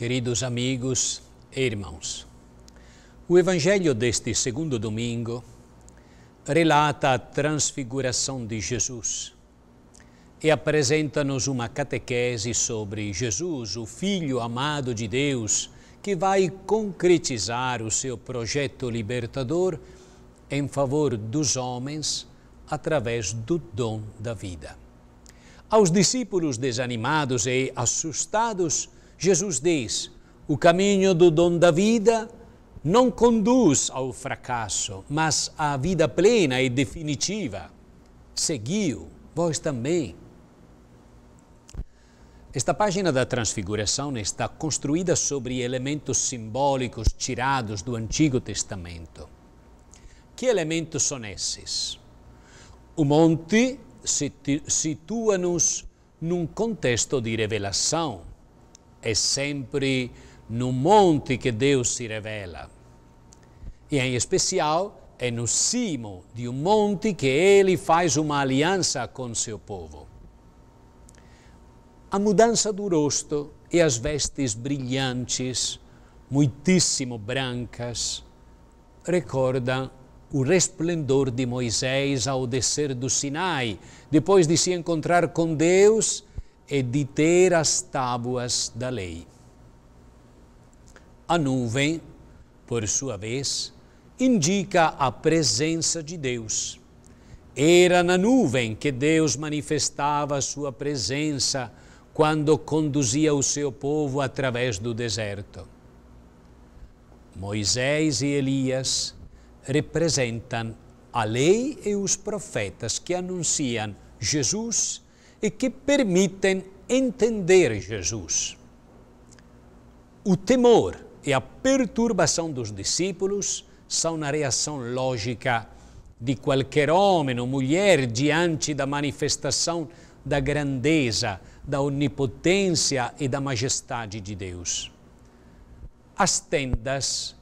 Queridos amigos e irmãos, o Evangelho deste segundo domingo relata a transfiguração de Jesus e apresenta-nos uma catequese sobre Jesus, o Filho amado de Deus, que vai concretizar o seu projeto libertador em favor dos homens através do dom da vida. Aos discípulos desanimados e assustados, Jesus diz: o caminho do dom da vida não conduz ao fracasso, mas à vida plena e definitiva. Seguiu, vós também. Esta página da Transfiguração está construída sobre elementos simbólicos tirados do Antigo Testamento. Que elementos são esses? O monte situa-nos num contexto de revelação, é sempre no monte que Deus se revela. E em especial é no cimo de um monte que ele faz uma aliança com seu povo. A mudança do rosto e as vestes brilhantes, muitíssimo brancas, recordam o resplendor de Moisés ao descer do Sinai, depois de se encontrar com Deus e de ter as tábuas da lei. A nuvem, por sua vez, indica a presença de Deus. Era na nuvem que Deus manifestava a sua presença quando conduzia o seu povo através do deserto. Moisés e Elias representam a lei e os profetas que anunciam Jesus e que permitem entender Jesus. O temor e a perturbação dos discípulos são na reação lógica de qualquer homem ou mulher diante da manifestação da grandeza, da onipotência e da majestade de Deus. As tendas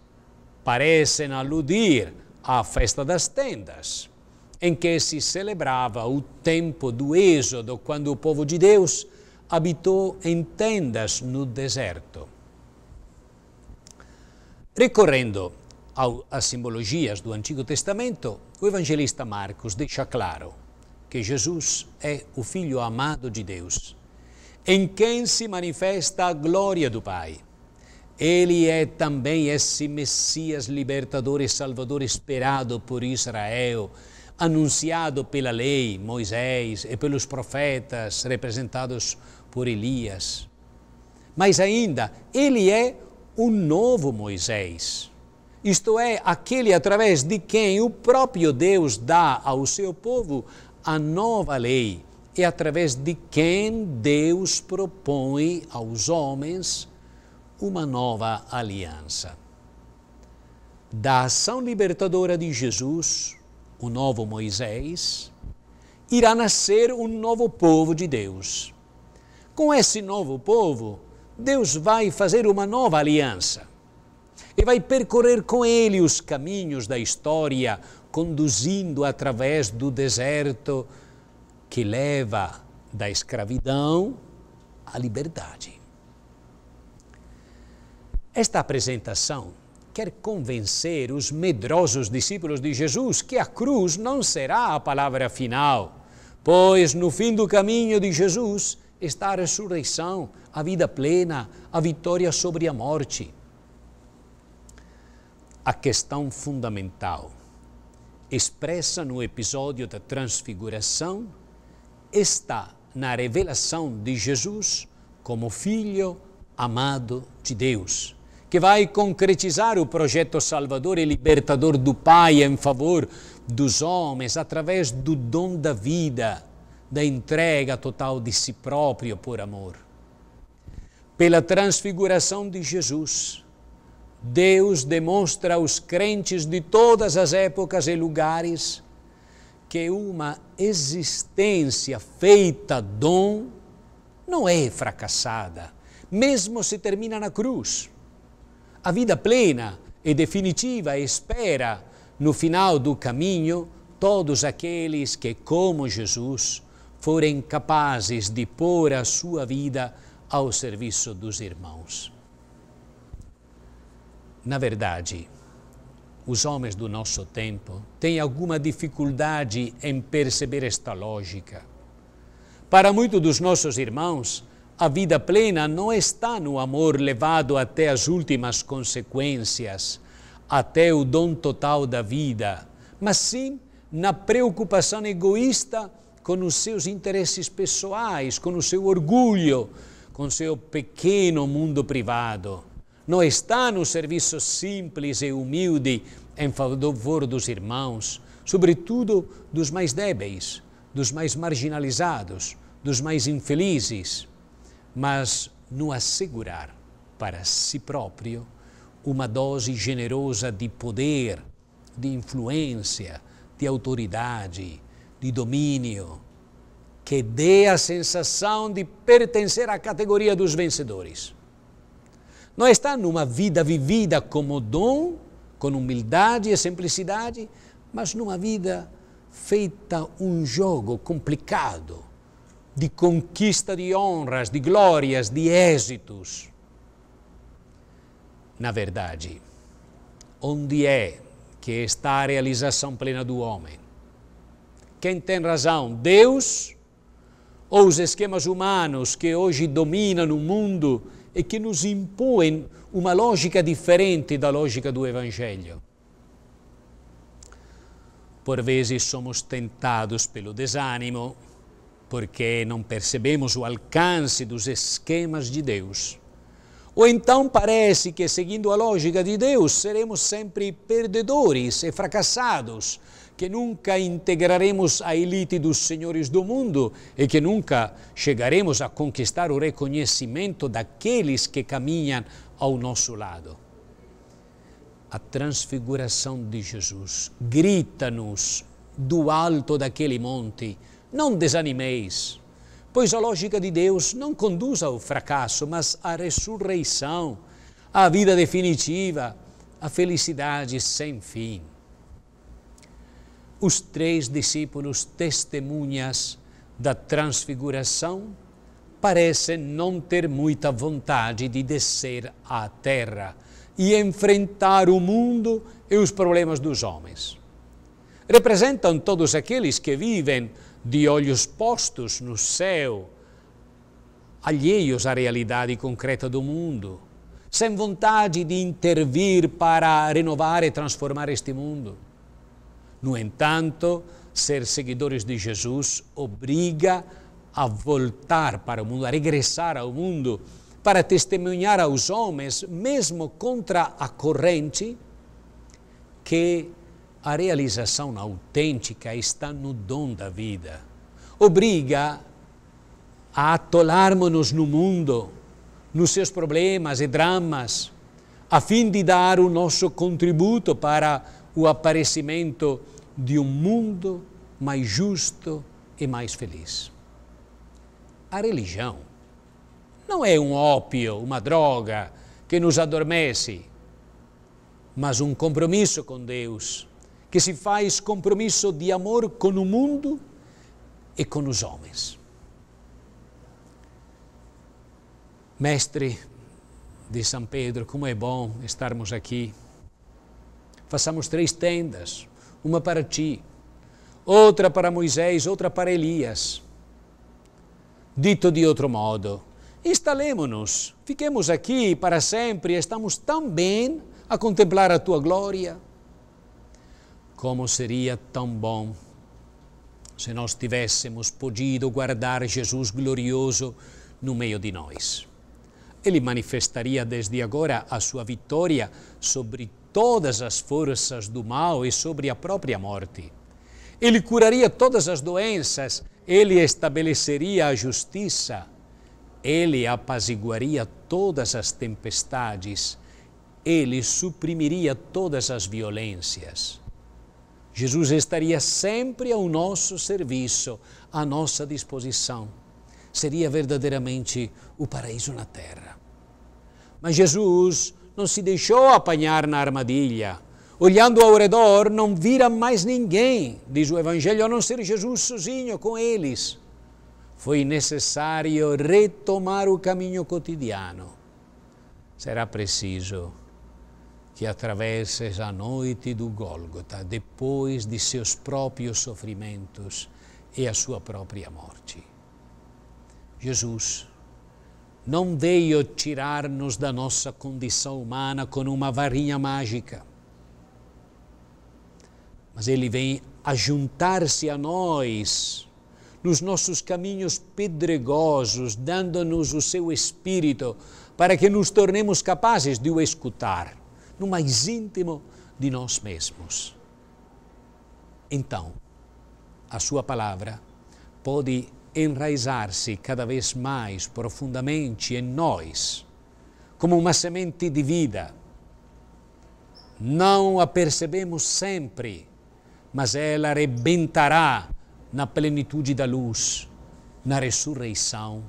parecem aludir à festa das tendas em que se celebrava o tempo do Êxodo, quando o povo de Deus habitou em tendas no deserto. Recorrendo às simbologias do Antigo Testamento, o evangelista Marcos deixa claro que Jesus é o Filho amado de Deus, em quem se manifesta a glória do Pai. Ele é também esse Messias libertador e salvador esperado por Israel, anunciado pela lei, Moisés, e pelos profetas, representados por Elias. Mas ainda, ele é o novo Moisés, isto é, aquele através de quem o próprio Deus dá ao seu povo a nova lei, e através de quem Deus propõe aos homens uma nova aliança. Da ação libertadora de Jesus, o novo Moisés, irá nascer um novo povo de Deus. Com esse novo povo, Deus vai fazer uma nova aliança e vai percorrer com ele os caminhos da história, conduzindo através do deserto que leva da escravidão à liberdade. Esta apresentação quer convencer os medrosos discípulos de Jesus que a cruz não será a palavra final, pois no fim do caminho de Jesus está a ressurreição, a vida plena, a vitória sobre a morte. A questão fundamental, expressa no episódio da Transfiguração, está na revelação de Jesus como Filho amado de Deus que vai concretizar o projeto salvador e libertador do Pai em favor dos homens através do dom da vida, da entrega total de si próprio por amor. Pela transfiguração de Jesus, Deus demonstra aos crentes de todas as épocas e lugares que uma existência feita dom não é fracassada, mesmo se termina na cruz. A vida plena e definitiva espera no final do caminho todos aqueles que, como Jesus, forem capazes de pôr a sua vida ao serviço dos irmãos. Na verdade, os homens do nosso tempo têm alguma dificuldade em perceber esta lógica. Para muitos dos nossos irmãos, a vida plena não está no amor levado até as últimas consequências, até o dom total da vida, mas sim na preocupação egoísta com os seus interesses pessoais, com o seu orgulho, com o seu pequeno mundo privado. Não está no serviço simples e humilde em favor dos irmãos, sobretudo dos mais débeis, dos mais marginalizados, dos mais infelizes mas no assegurar para si próprio uma dose generosa de poder, de influência, de autoridade, de domínio, que dê a sensação de pertencer à categoria dos vencedores. Não está numa vida vivida como dom, com humildade e simplicidade, mas numa vida feita um jogo complicado, de conquista de honras, de glórias, de êxitos. Na verdade, onde é que está a realização plena do homem? Quem tem razão, Deus ou os esquemas humanos que hoje dominam o mundo e que nos impõem uma lógica diferente da lógica do Evangelho? Por vezes somos tentados pelo desânimo, porque não percebemos o alcance dos esquemas de Deus. Ou então parece que, seguindo a lógica de Deus, seremos sempre perdedores e fracassados, que nunca integraremos a elite dos senhores do mundo e que nunca chegaremos a conquistar o reconhecimento daqueles que caminham ao nosso lado. A transfiguração de Jesus grita-nos do alto daquele monte não desanimeis, pois a lógica de Deus não conduz ao fracasso, mas à ressurreição, à vida definitiva, à felicidade sem fim. Os três discípulos testemunhas da transfiguração parecem não ter muita vontade de descer à terra e enfrentar o mundo e os problemas dos homens. Representam todos aqueles que vivem de olhos postos no céu, alheios à realidade concreta do mundo, sem vontade de intervir para renovar e transformar este mundo. No entanto, ser seguidores de Jesus obriga a voltar para o mundo, a regressar ao mundo, para testemunhar aos homens, mesmo contra a corrente, que a realização autêntica está no dom da vida. Obriga a atolarmos-nos no mundo, nos seus problemas e dramas, a fim de dar o nosso contributo para o aparecimento de um mundo mais justo e mais feliz. A religião não é um ópio, uma droga que nos adormece, mas um compromisso com Deus que se faz compromisso de amor com o mundo e com os homens. Mestre de São Pedro, como é bom estarmos aqui. Façamos três tendas, uma para ti, outra para Moisés, outra para Elias. Dito de outro modo, instalemos-nos, fiquemos aqui para sempre, estamos tão bem a contemplar a tua glória como seria tão bom se nós tivéssemos podido guardar Jesus glorioso no meio de nós. Ele manifestaria desde agora a sua vitória sobre todas as forças do mal e sobre a própria morte. Ele curaria todas as doenças, ele estabeleceria a justiça, ele apaziguaria todas as tempestades, ele suprimiria todas as violências. Jesus estaria sempre ao nosso serviço, à nossa disposição. Seria verdadeiramente o paraíso na terra. Mas Jesus não se deixou apanhar na armadilha. Olhando ao redor, não vira mais ninguém, diz o Evangelho, a não ser Jesus sozinho com eles. Foi necessário retomar o caminho cotidiano. Será preciso que atravessa a noite do Gólgota, depois de seus próprios sofrimentos e a sua própria morte. Jesus, não veio tirar-nos da nossa condição humana com uma varinha mágica, mas Ele vem ajuntar-se a nós nos nossos caminhos pedregosos, dando-nos o seu Espírito para que nos tornemos capazes de o escutar no mais íntimo de nós mesmos. Então, a Sua palavra pode enraizar-se cada vez mais profundamente em nós, como uma semente de vida. Não a percebemos sempre, mas ela rebentará na plenitude da luz, na ressurreição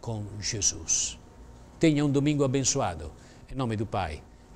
com Jesus. Tenha um domingo abençoado. Em nome do Pai